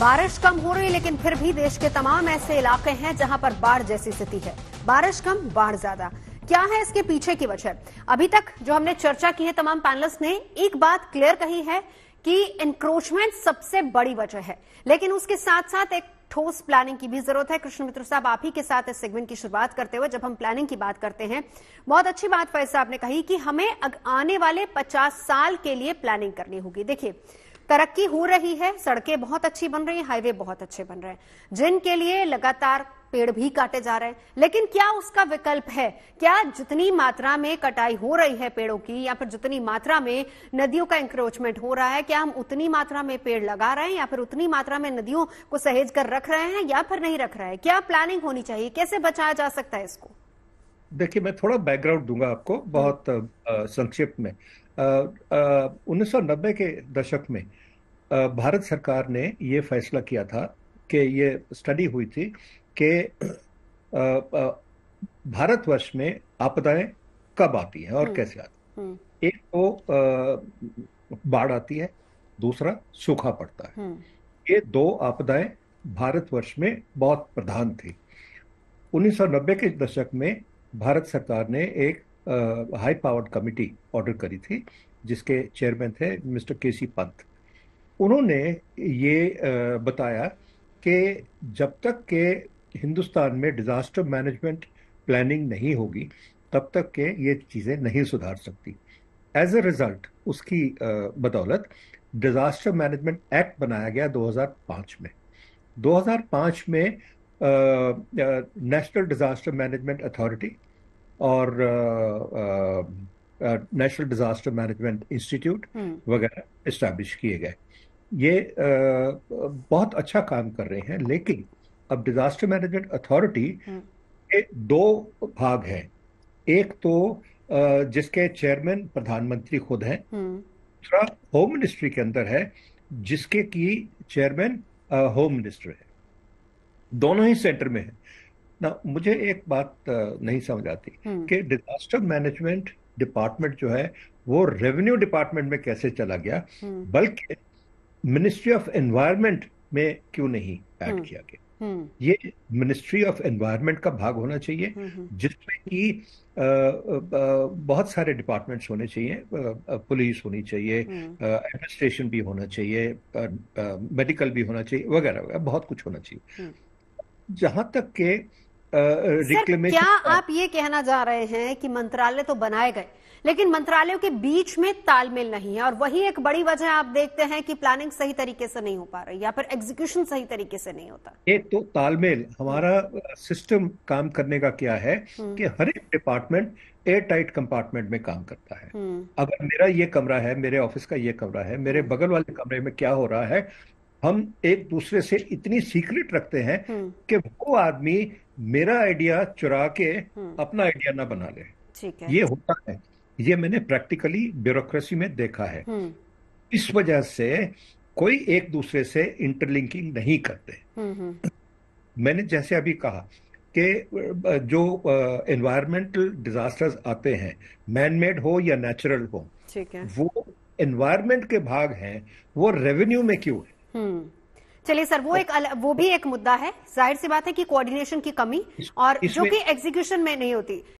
बारिश कम हो रही लेकिन फिर भी देश के तमाम ऐसे इलाके हैं जहां पर बाढ़ जैसी स्थिति है बारिश कम बाढ़ ज्यादा क्या है इसके पीछे की वजह अभी तक जो हमने चर्चा की है तमाम पैनलिस्ट ने एक बात क्लियर कही है कि इंक्रोचमेंट सबसे बड़ी वजह है लेकिन उसके साथ साथ एक ठोस प्लानिंग की भी जरूरत है कृष्ण मित्र साहब आप ही के साथ इस सेगमेंट की शुरुआत करते हुए जब हम प्लानिंग की बात करते हैं बहुत अच्छी बात फैसला साहब ने कही कि हमें आने वाले 50 साल के लिए प्लानिंग करनी होगी देखिए तरक्की हो रही है सड़कें बहुत अच्छी बन रही है हाईवे बहुत अच्छे बन रहे हैं जिनके लिए लगातार पेड़ भी काटे जा रहे हैं लेकिन क्या उसका विकल्प है क्या जितनी मात्रा में कटाई हो रही है पेड़ों की या फिर जितनी मात्रा में नदियों का इंक्रोचमेंट हो रहा है क्या हम उतनी मात्रा में पेड़ लगा रहे हैं या फिर उतनी मात्रा में नदियों को सहेज कर रख रहे हैं या फिर नहीं रख रहे हैं क्या प्लानिंग होनी चाहिए कैसे बचाया जा सकता है इसको देखिए मैं थोड़ा बैकग्राउंड दूंगा आपको बहुत हम्म। संक्षिप्त में उन्नीस सौ के दशक में आ, भारत सरकार ने ये फैसला किया था कि ये स्टडी हुई थी कि भारतवर्ष में आपदाएं कब आती हैं और हम्म। कैसे आती हैं हम्म। एक तो बाढ़ आती है दूसरा सूखा पड़ता है ये दो आपदाएं भारतवर्ष में बहुत प्रधान थी 1990 के दशक में भारत सरकार ने एक हाई पावर्ड कमिटी ऑर्डर करी थी जिसके चेयरमैन थे मिस्टर के सी पंत उन्होंने ये बताया कि जब तक के हिंदुस्तान में डिज़ास्टर मैनेजमेंट प्लानिंग नहीं होगी तब तक के ये चीज़ें नहीं सुधार सकती एज ए रिजल्ट उसकी बदौलत डिज़ास्टर मैनेजमेंट एक्ट बनाया गया 2005 में 2005 में नेशनल डिज़ास्टर मैनेजमेंट अथॉरिटी और नेशनल डिज़ास्टर मैनेजमेंट इंस्टीट्यूट वगैरह इस्टेब्लिश किए गए ये uh, बहुत अच्छा काम कर रहे हैं लेकिन अब डिज़ास्टर मैनेजमेंट अथॉरिटी के दो भाग हैं एक तो uh, जिसके चेयरमैन प्रधानमंत्री खुद हैं hmm. दूसरा होम मिनिस्ट्री के अंदर है जिसके की चेयरमैन होम मिनिस्टर है दोनों ही सेंटर में है ना मुझे एक बात नहीं समझ आती कि डिजास्टर मैनेजमेंट डिपार्टमेंट जो है वो रेवेन्यू डिपार्टमेंट में कैसे चला गया बल्कि मिनिस्ट्री ऑफ एनवायरमेंट में क्यों नहीं ऐड किया गया ये मिनिस्ट्री ऑफ एनवायरमेंट का भाग होना चाहिए जिसमें कि बहुत सारे डिपार्टमेंट्स होने चाहिए पुलिस होनी चाहिए एडमिनिस्ट्रेशन भी होना चाहिए मेडिकल भी होना चाहिए वगैरह वगैरह बहुत कुछ होना चाहिए जहां तक के रिक्लेमेशन क्या आप ये कहना जा रहे हैं कि मंत्रालय तो बनाए गए लेकिन मंत्रालयों के बीच में तालमेल नहीं है और वही एक बड़ी वजह आप देखते हैं कि प्लानिंग सही तरीके से नहीं हो पा रही या फिर एग्जीक्यूशन सही तरीके से नहीं होता एक तो तालमेल हमारा सिस्टम काम करने का क्या है हम्म। कि हर एक डिपार्टमेंट एयर टाइट कंपार्टमेंट में काम करता है हम्म। अगर मेरा ये कमरा है मेरे ऑफिस का ये कमरा है मेरे हम्म। बगल वाले कमरे में क्या हो रहा है हम एक दूसरे से इतनी सीक्रेट रखते हैं हम्म। कि वो आदमी मेरा आइडिया चुरा के हम्म। अपना आइडिया ना बना ले ये होता है ये मैंने प्रैक्टिकली ब्यूरोक्रेसी में देखा है हम्म। इस वजह से कोई एक दूसरे से इंटरलिंकिंग नहीं करते मैंने जैसे अभी कहा कि जो एनवायरमेंटल डिजास्टर्स आते हैं मैन मेड हो या नेचुरल हो वो एनवायरमेंट के भाग हैं वो रेवेन्यू में क्यों है हम्म। चलिए सर वो एक वो भी एक मुद्दा है जाहिर सी बात है कि कोऑर्डिनेशन की कमी और जो कि एग्जीक्यूशन में नहीं होती